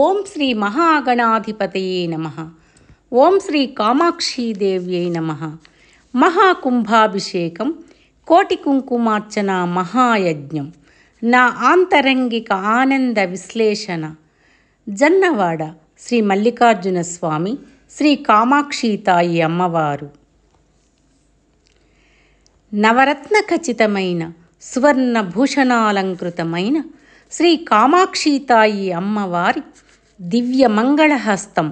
ఓం శ్రీ మహాగణాధిపతయే నమ ఓం శ్రీ కామాక్షీదేవ్యై నమ మహాకుంభాభిషేకం కోటి కుంకుమార్చన మహాయజ్ఞం నా ఆంతరంగిక ఆనంద విశ్లేషణ జన్నవాడ శ్రీ మల్లికార్జున స్వామి శ్రీ కామాక్షీతాయి అమ్మవారు నవరత్న ఖచ్చితమైన సువర్ణ భూషణాలంకృతమైన శ్రీ కామాక్షితాయి అమ్మవారి దివ్య మంగళహస్తం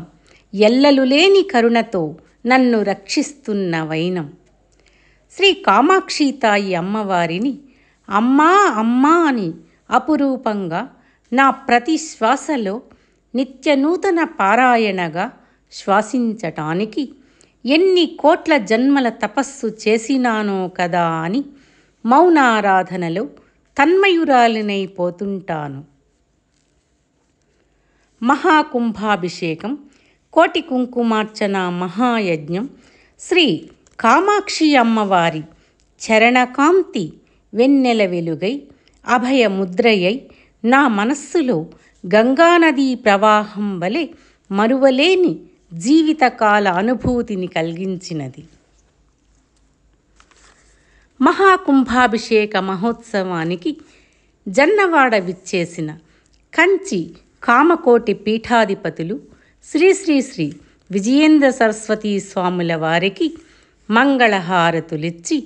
ఎల్లలు లేని కరుణతో నన్ను రక్షిస్తున్న వైనం శ్రీ కామాక్షితాయి అమ్మవారిని అమ్మా అమ్మా అని అపురూపంగా నా ప్రతి శ్వాసలో నిత్య నూతన పారాయణగా శ్వాసించటానికి ఎన్ని కోట్ల జన్మల తపస్సు చేసినానో కదా అని మౌనారాధనలో తన్మయురాలినైపోతుంటాను మహాకుంభాభిషేకం కోటి కుంకుమార్చన మహాయజ్ఞం శ్రీ కామాక్షి అమ్మవారి చరణకాంతి వెన్నెల వెలుగై అభయముద్రయై నా మనస్సులో గంగానదీ ప్రవాహం వలె మరువలేని జీవితకాల అనుభూతిని కలిగించినది మహాకుంభాభిషేక మహోత్సవానికి జన్నవాడ విచ్చేసిన కంచి కామకోటి పీఠాధిపతులు శ్రీ శ్రీ శ్రీ విజయేంద్ర సరస్వతీ స్వాముల వారికి మంగళహారతులిచ్చి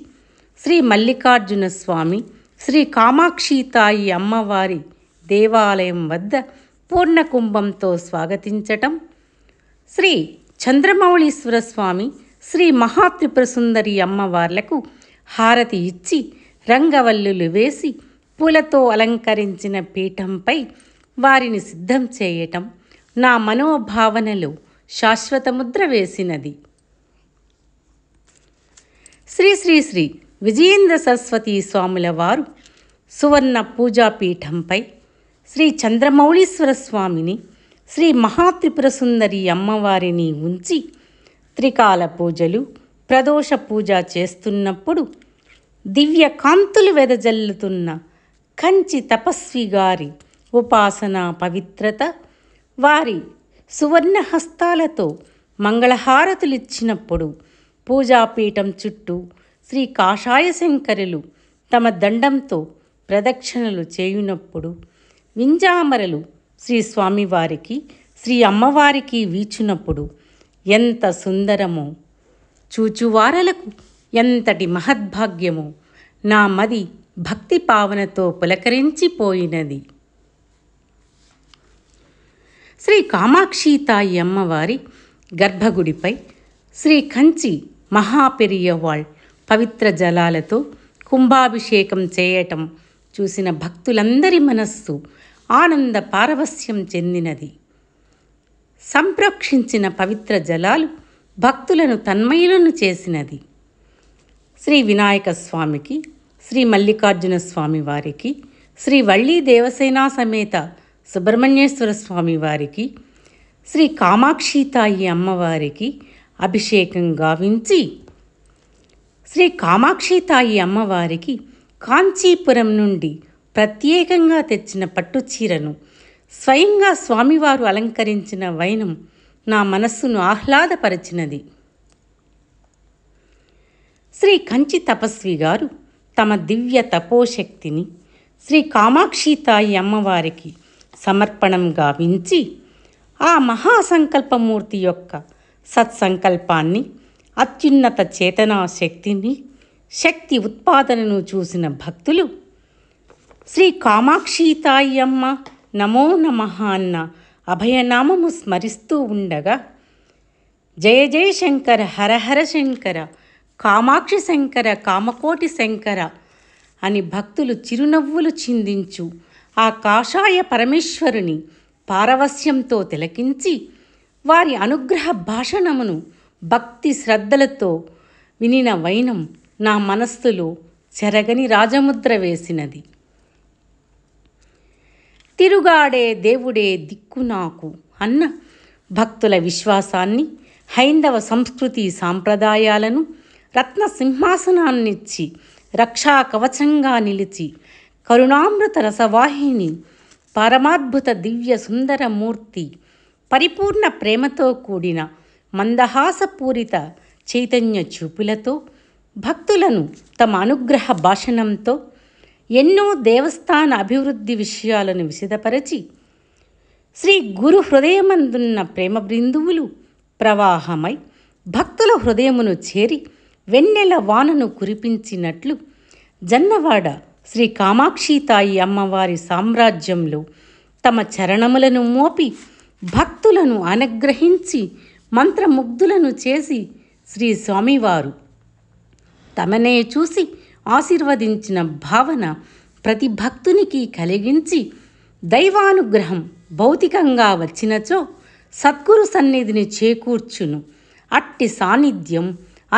శ్రీ మల్లికార్జున స్వామి శ్రీ కామాక్షితాయి అమ్మవారి దేవాలయం వద్ద పూర్ణకుంభంతో స్వాగతించటం శ్రీ చంద్రమౌళీశ్వర స్వామి శ్రీ మహాత్రిపురసుందరి అమ్మవార్లకు హారతి ఇచ్చి రంగవల్లులు వేసి పూలతో అలంకరించిన పీఠంపై వారిని సిద్ధం చేయటం నా మనోభావనలో శాశ్వత ముద్ర వేసినది శ్రీ శ్రీ శ్రీ విజయేంద్ర సరస్వతీ స్వాముల వారు సువర్ణ పూజాపీఠంపై శ్రీ చంద్రమౌళీశ్వర స్వామిని శ్రీ మహాత్రిపుర సుందరి అమ్మవారిని ఉంచి త్రికాల పూజలు ప్రదోష పూజ చేస్తున్నప్పుడు దివ్య కాంతులు వెదజల్లుతున్న కంచి తపస్వి గారి ఉపాసన పవిత్రత వారి సువర్ణ హస్తాలతో మంగళహారతులిచ్చినప్పుడు పూజాపీఠం చుట్టూ శ్రీ కాషాయ శంకరులు తమ దండంతో ప్రదక్షిణలు చేయునప్పుడు వింజామరలు శ్రీ స్వామివారికి శ్రీ అమ్మవారికి వీచునప్పుడు ఎంత సుందరమో చూచువారలకు ఎంతటి మహద్భాగ్యము నా మది భక్తి పావనతో పులకరించిపోయినది శ్రీ కామాక్షితాయి అమ్మవారి గర్భగుడిపై శ్రీ కంచి మహాపెరియవాళ్ పవిత్ర జలాలతో కుంభాభిషేకం చేయటం చూసిన భక్తులందరి మనస్సు ఆనంద పారవస్యం చెందినది సంప్రోక్షించిన పవిత్ర జలాలు భక్తులను తన్మయులను చేసినది శ్రీ వినాయక స్వామికి శ్రీ మల్లికార్జున స్వామి వారికి శ్రీ వళ్ళీ దేవసేనా సమేత సుబ్రహ్మణ్యేశ్వర స్వామి వారికి శ్రీ కామాక్షితాయి అమ్మవారికి అభిషేకం గావించి శ్రీ కామాక్షితాయి అమ్మవారికి కాంచీపురం నుండి ప్రత్యేకంగా తెచ్చిన పట్టు చీరను స్వయంగా స్వామివారు అలంకరించిన వైనం నా మనస్సును ఆహ్లాదపరచినది శ్రీ కంచి తపస్వి గారు తమ దివ్య తపోశక్తిని శ్రీ కామాక్షితాయి అమ్మవారికి సమర్పణం గావించి ఆ మహాసంకల్పమూర్తి యొక్క సత్సంకల్పాన్ని అత్యున్నత చేతనా శక్తిని శక్తి ఉత్పాదనను చూసిన భక్తులు శ్రీ కామాక్షితాయి అమ్మ నమో నమ అన్న అభయనామము స్మరిస్తూ ఉండగా జయ జయ శంకర హరహర శంకర కామాక్షి శంకర కామకోటి శంకర అని భక్తులు చిరునవ్వులు చిందించు ఆ కాషాయ పరమేశ్వరుని పారవస్యంతో తిలకించి వారి అనుగ్రహ భాషణమును భక్తి శ్రద్ధలతో వినిన వైనం నా మనస్సులో చెరగని రాజముద్ర వేసినది తిరుగాడే దేవుడే దిక్కు నాకు అన్న భక్తుల విశ్వాసాన్ని హైందవ సంస్కృతి సాంప్రదాయాలను రత్న సింహాసనాన్నిచ్చి రక్షా కవచంగా నిలిచి కరుణామృత రసవాహిని పరమాద్భుత దివ్య సుందరమూర్తి పరిపూర్ణ ప్రేమతో కూడిన మందహాసపూరిత చైతన్య చూపులతో భక్తులను తమ అనుగ్రహ భాషణంతో ఎన్నో దేవస్థాన అభివృద్ధి విషయాలను విశదపరచి శ్రీ గురు హృదయమందున్న ప్రేమ బిందువులు ప్రవాహమై భక్తుల హృదయమును చేరి వెన్నెల వానను కురిపించినట్లు జన్నవాడ శ్రీ కామాక్షితాయి అమ్మవారి సామ్రాజ్యంలో తమ చరణములను మోపి భక్తులను అనుగ్రహించి మంత్రముగ్ధులను చేసి శ్రీ స్వామివారు తమనే చూసి ఆశీర్వదించిన భావన ప్రతి భక్తునికి కలిగించి దైవానుగ్రహం భౌతికంగా వచ్చినచో సద్గురు సన్నిధిని చేకూర్చును అట్టి సాన్నిధ్యం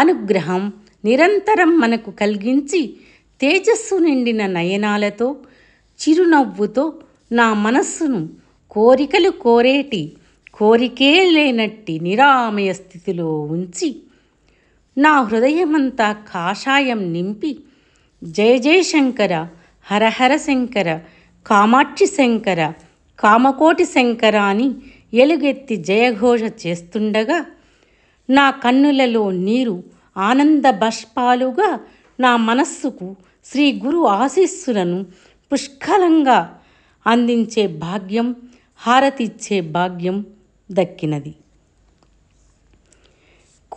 అనుగ్రహం నిరంతరం మనకు కలిగించి తేజస్సు నిండిన నయనాలతో చిరునవ్వుతో నా మనస్సును కోరికలు కోరేటి కోరికే లేనట్టి నిరామయ స్థితిలో ఉంచి నా హృదయమంతా కాషాయం నింపి జయ జయశంకర హరహర శంకర కామాక్షి శంకర కామకోటి శంకర అని ఎలుగెత్తి జయఘోష చేస్తుండగా నా కన్నులలో నీరు ఆనంద బష్పాలుగా నా మనస్సుకు శ్రీ గురు ఆశీస్సులను పుష్కలంగా అందించే భాగ్యం హారతిచ్చే భాగ్యం దక్కినది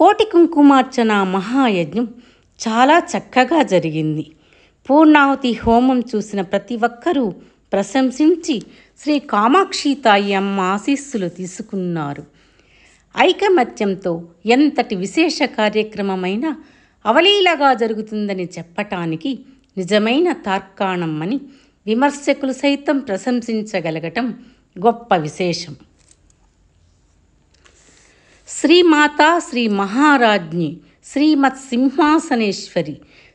కోటి కుంకుమార్చన మహాయజ్ఞం చాలా చక్కగా జరిగింది పూర్ణాహుతి హోమం చూసిన ప్రతి ఒక్కరూ ప్రశంసించి శ్రీ కామాక్షి తాయి అమ్మ ఆశీస్సులు తీసుకున్నారు ఐకమత్యంతో ఎంతటి విశేష కార్యక్రమమైనా అవలీలగా జరుగుతుందని చెప్పటానికి నిజమైన అని విమర్శకులు సైతం ప్రశంసించగలగటం గొప్ప విశేషం శ్రీమాత శ్రీ మహారాజ్ఞి శ్రీమత్ సింహాసనేశ్వరి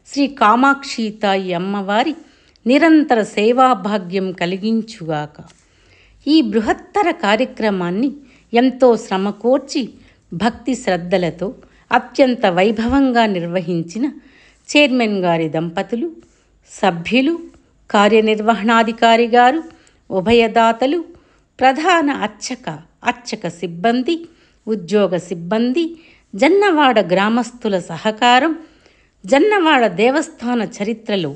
శ్రీ కామాక్షితాయి అమ్మవారి నిరంతర సేవాభాగ్యం కలిగించుగాక ఈ బృహత్తర కార్యక్రమాన్ని ఎంతో శ్రమకూర్చి భక్తి శ్రద్ధలతో అత్యంత వైభవంగా నిర్వహించిన చైర్మన్ గారి దంపతులు సభ్యులు కార్యనిర్వహణాధికారి గారు ఉభయదాతలు ప్రధాన అర్చక అర్చక సిబ్బంది ఉద్యోగ సిబ్బంది జన్నవాడ గ్రామస్తుల సహకారం జన్నవాడ దేవస్థాన చరిత్రలో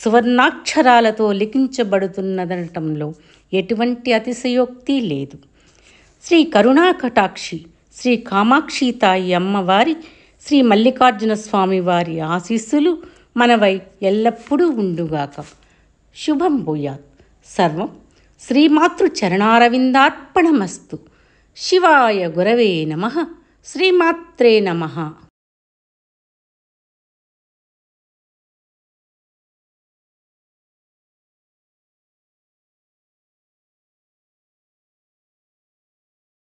సువర్ణాక్షరాలతో లిఖించబడుతున్నదనటంలో ఎటువంటి అతిశయోక్తి లేదు శ్రీ కరుణాకటాక్షి శ్రీ కామాక్షి తాయి అమ్మవారి శ్రీ మల్లికార్జున స్వామి వారి ఆశీస్సులు మనవై ఎల్లప్పుడూ ఉండుగాక శుభం భూయాత్ సర్వం చరణారవిందార్పణమస్తు శివాయ గురవే నమ శ్రీమాత్రే నమ